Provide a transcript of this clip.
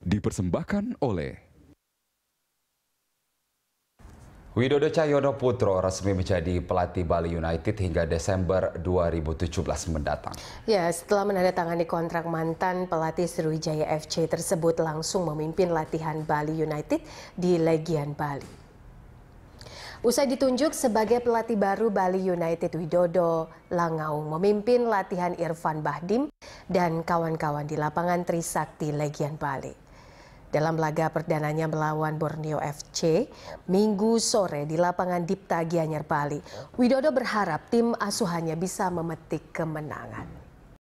dipersembahkan oleh Widodo Cahyono Putro resmi menjadi pelatih Bali United hingga Desember 2017 mendatang. Ya, setelah menandatangani kontrak mantan pelatih Sriwijaya FC tersebut langsung memimpin latihan Bali United di Legian Bali. Usai ditunjuk sebagai pelatih baru Bali United Widodo Langaung memimpin latihan Irfan Bahdim dan kawan-kawan di lapangan Trisakti Legian Bali dalam laga perdananya melawan Borneo FC minggu sore di lapangan Dipta Gianyar Bali. Widodo berharap tim asuhannya bisa memetik kemenangan.